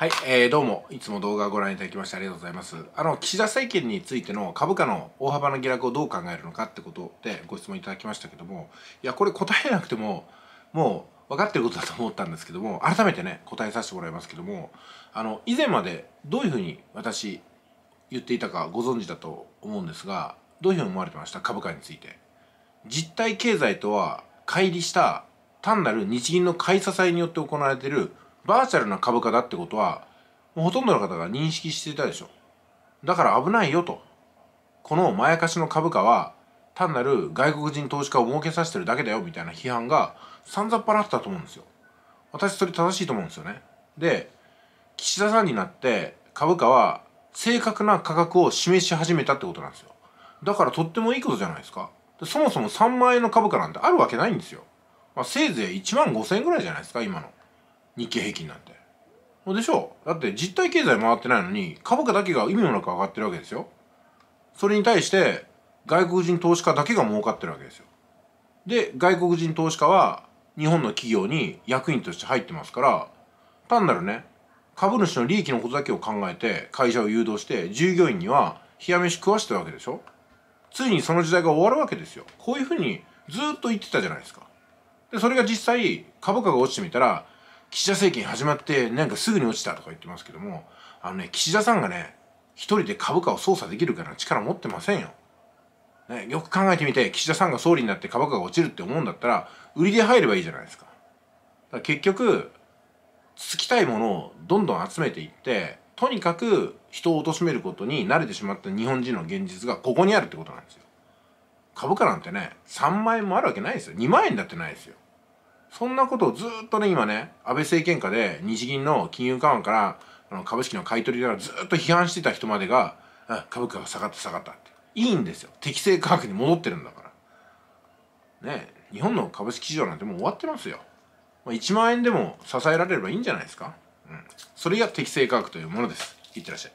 はい、えー、どうも、いつも動画をご覧いただきましてありがとうございます。あの、岸田政権についての株価の大幅な下落をどう考えるのかってことでご質問いただきましたけども、いや、これ答えなくても、もう分かってることだと思ったんですけども、改めてね、答えさせてもらいますけども、あの、以前までどういうふうに私言っていたかご存知だと思うんですが、どういうふうに思われてました株価について。実体経済とは乖離した単なる日銀の買い支えによって行われているバーチャルな株価だってことはもうほとんどの方が認識していたでしょだから危ないよとこのまやかしの株価は単なる外国人投資家を儲けさせてるだけだよみたいな批判が散々ぱらったと思うんですよ私それ正しいと思うんですよねで岸田さんになって株価は正確な価格を示し始めたってことなんですよだからとってもいいことじゃないですかそもそも3万円の株価なんてあるわけないんですよ、まあ、せいぜい1万5千円ぐらいじゃないですか今の日経平均なんてそうでしょだって実体経済回ってないのに株価だけが意味もなく上がってるわけですよそれに対して外国人投資家だけが儲かってるわけですよで外国人投資家は日本の企業に役員として入ってますから単なるね株主の利益のことだけを考えて会社を誘導して従業員には冷や飯食わしてるわけでしょついにその時代が終わるわけですよこういうふうにずっと言ってたじゃないですかでそれが実際株価が落ちてみたら岸田政権始まってなんかすぐに落ちたとか言ってますけどもあのね岸田さんがね一人で株価を操作できるから力持ってませんよ。ね、よく考えてみて岸田さんが総理になって株価が落ちるって思うんだったら売りで入ればいいじゃないですか。だから結局つきたいものをどんどん集めていってとにかく人を貶めることに慣れてしまった日本人の現実がここにあるってことなんですよ。株価なんてね3万円もあるわけないですよ2万円だってないですよ。そんなことをずっとね、今ね、安倍政権下で日銀の金融緩和から、あの株式の買い取りからずっと批判してた人までが、株価が下がった下がったって。いいんですよ。適正価格に戻ってるんだから。ね日本の株式市場なんてもう終わってますよ。まあ、1万円でも支えられればいいんじゃないですか。うん。それが適正価格というものです。いってらっしゃい。